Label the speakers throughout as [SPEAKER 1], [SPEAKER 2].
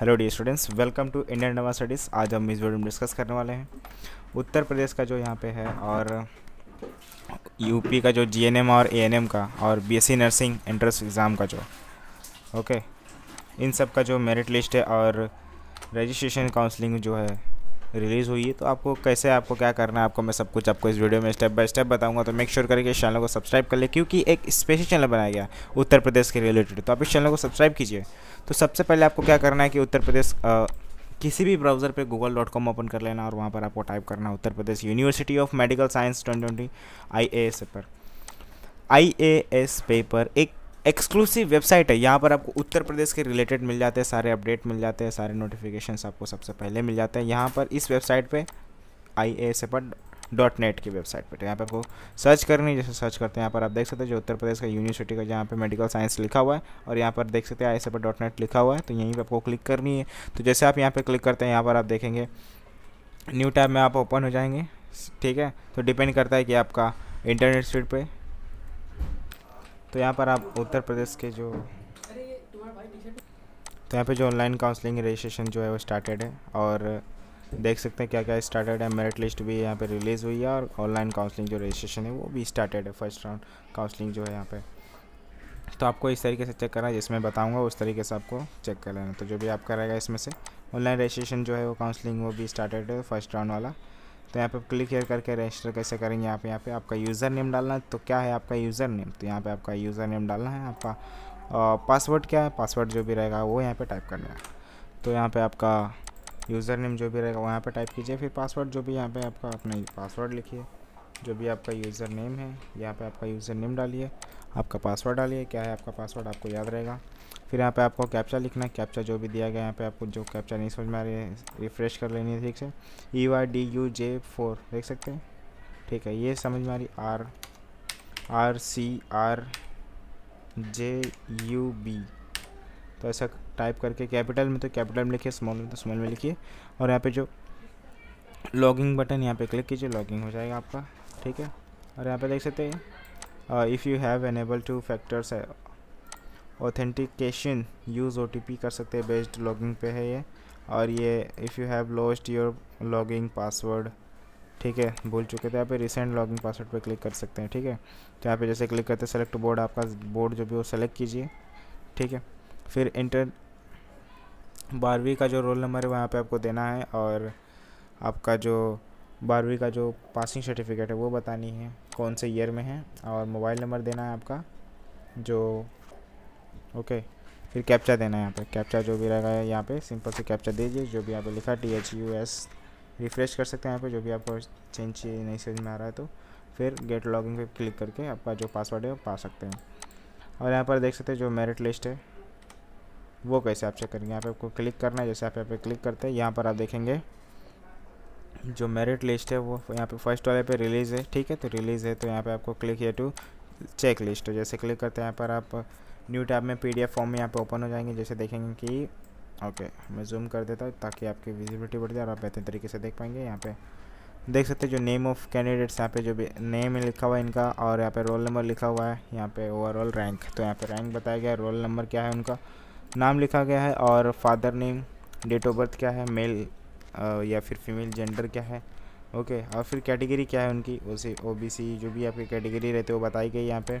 [SPEAKER 1] hello dear students welcome to Indian नवा studies आज हम इस वीडियो में डिस्कस करने वाले हैं उत्तर प्रदेश का जो यहाँ पे है और यूपी का जो जीएनएम और एएनएम का और बीएससी नर्सिंग एंट्रेंस एग्ज़ाम का जो ओके इन सब का जो मेरिट लिस्ट है और रजिस्ट्रेशन काउंसलिंग जो है रिलीज़ हुई है तो आपको कैसे आपको क्या करना है आपको मैं सब कुछ आपको इस वीडियो में स्टेप बाय स्टेप बताऊंगा तो मेक श्योर sure करके इस चैनल को सब्सक्राइब कर ले क्योंकि एक स्पेशल चैनल बनाया गया उत्तर प्रदेश के रिलेटेड तो आप इस चैनल को सब्सक्राइब कीजिए तो सबसे पहले आपको क्या करना है कि उत्तर प्रदेश आ, किसी भी ब्राउज़र पे गूगल डॉट कॉम ओपन कर लेना और वहाँ पर आपको टाइप करना Uttar Pradesh university of medical science twenty twenty I A S paper I A S paper एक एक्सक्लूसिव वेबसाइट है यहाँ पर आपको उत्तर प्रदेश के रिलेटेड मिल जाते हैं सारे अपडेट मिल जाते हैं सारे नोटिफिकेशन आपको सबसे पहले मिल जाते हैं यहाँ पर इस वेबसाइट पर आई ए एस पर डॉट नेट की वेबसाइट पर तो यहाँ पे आपको सर्च करनी जैसे सर्च करते हैं यहाँ पर आप देख सकते हैं जो उत्तर प्रदेश का यूनिवर्सिटी का जहाँ पे मेडिकल साइंस लिखा हुआ है और यहाँ पर देख सकते हैं आई एस पर डॉट नेट लिखा हुआ है तो यहीं पर आपको क्लिक करनी है तो जैसे आप यहाँ पर क्लिक करते हैं यहाँ पर आप देखेंगे न्यू टैब में आप ओपन हो जाएंगे ठीक है तो डिपेंड करता है कि आपका इंटरनेट स्पीड पर तो यहाँ पर आप उत्तर प्रदेश के जो तो यहाँ पे जो ऑनलाइन काउंसलिंग रजिस्ट्रेशन जो है वो स्टार्टेड है और देख सकते हैं क्या क्या स्टार्टेड है मेरिट लिस्ट भी यहाँ पे रिलीज़ हुई है और ऑनलाइन काउंसलिंग जो रजिस्ट्रेशन है वो भी स्टार्टेड है फर्स्ट राउंड काउंसलिंग जो है यहाँ पे तो आपको इस तरीके से चेक करना जिसमें बताऊँगा उस तरीके से आपको चेक कर लेना तो जो भी आपका रहेगा इसमें से ऑनलाइन रजिस्ट्रेशन जो है वो काउंसलिंग वो भी स्टार्टेड है फर्स्ट राउंड वाला तो यहाँ पे आप क्लिक हेयर करके रजिस्टर कैसे करेंगे आप यहाँ पे आपका यूज़र नेम डालना है तो क्या है आपका यूज़र नेम तो यहाँ पे आपका यूज़र नेम डालना है आपका पासवर्ड क्या है पासवर्ड जो भी रहेगा वो यहाँ पे टाइप करना है तो यहाँ पे आपका यूज़र नेम जो भी रहेगा वो यहाँ पर टाइप कीजिए फिर पासवर्ड जो भी यहाँ पर आपका अपने पासवर्ड लिखिए जो भी आपका यूज़र नेम है यहाँ पर आपका यूज़र नेम डालिए आपका पासवर्ड डालिए क्या है आपका पासवर्ड आपको याद रहेगा फिर यहाँ पे आपको कैप्चा लिखना है कैप्चा जो भी दिया गया यहाँ पे आपको जो कैप्चा नहीं समझ में आ रही है रिफ्रेश कर लेनी है ठीक से E R D U J four देख सकते हैं ठीक है ये समझ में आ रही R R C R J U B तो ऐसा टाइप करके कैपिटल में तो कैपिटल में लिखिए स्मॉल में तो स्मॉल में लिखिए और यहाँ पे जो लॉगिंग बटन यहाँ पे क्लिक कीजिए लॉगिंग हो जाएगा आपका ठीक है और यहाँ पे देख सकते हैं if you have enable two factors authentication use ओ कर सकते हैं बेस्ड लॉगिंग पे है ये और ये if you have lost your login password ठीक है भूल चुके थे यहाँ पे रिसेंट लॉगिंग पासवर्ड पे क्लिक कर सकते हैं ठीक है तो यहाँ पे जैसे क्लिक करते हैं सेलेक्ट बोर्ड आपका बोर्ड जो भी हो सेलेक्ट कीजिए ठीक है फिर इंटर बारहवीं का जो रोल नंबर है वहाँ पे आपको देना है और आपका जो बारहवीं का जो पासिंग सर्टिफिकेट है वो बतानी है कौन से ईयर में है और मोबाइल नंबर देना है आपका जो ओके फिर कैप्चा देना है यहाँ पे कैप्चा जो भी रहेगा यहाँ पे सिंपल से कैप्चा दीजिए जो भी यहाँ पे लिखा T H U S refresh कर सकते हैं यहाँ पे जो भी आपको चेंज नहीं समझ में आ रहा है तो फिर गेट लॉगिन पे क्लिक करके आपका जो पासवर्ड है वो पा सकते हैं और यहाँ पर देख सकते हैं जो मेरिट लिस्ट है वो कैसे आप चेक करेंगे यहाँ पर आपको क्लिक करना है जैसे आप यहाँ पर क्लिक करते हैं यहाँ पर आप देखेंगे जो मेरिट लिस्ट है वो यहाँ पर फर्स्ट वाले पे रिलीज़ है ठीक है तो रिलीज़ है तो यहाँ पर आपको क्लिक है टू चेक लिस्ट जैसे क्लिक करते हैं यहाँ पर आप न्यू टैब में पीडीएफ फॉर्म यहाँ पे ओपन हो जाएंगे जैसे देखेंगे कि ओके मैं जूम कर देता हूँ ताकि आपकी विजिबिलिटी बढ़ जाए और आप बेहतर तरीके से देख पाएंगे यहाँ पे देख सकते हैं जो नेम ऑफ़ कैंडिडेट्स यहाँ पे जो भी नेम लिखा हुआ है इनका और यहाँ पे रोल नंबर लिखा हुआ है यहाँ पे ओवरऑल रैंक तो यहाँ पे रैंक बताया गया है रोल नंबर क्या है उनका नाम लिखा गया है और father name date of birth क्या है मेल या फिर फीमेल जेंडर क्या है ओके और फिर कैटेगरी क्या है उनकी ओ सी जो भी आपकी कैटेगरी रहती है वो बताई गई यहाँ पर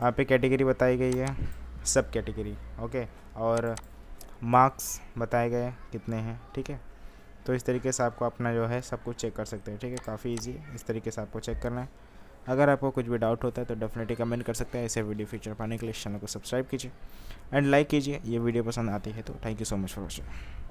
[SPEAKER 1] यहाँ पे कैटेगरी बताई गई है सब कैटेगरी ओके और मार्क्स बताए गए कितने हैं ठीक है तो इस तरीके से आपको अपना जो है सब कुछ चेक कर सकते हैं ठीक है काफ़ी इजी इस तरीके से आपको चेक करना है अगर आपको कुछ भी डाउट होता है तो डेफिनेटली कमेंट कर सकते हैं ऐसे वीडियो फीचर पाने के लिए चैनल को सब्सक्राइब कीजिए एंड लाइक कीजिए ये वीडियो पसंद आती है तो thank you so much for watching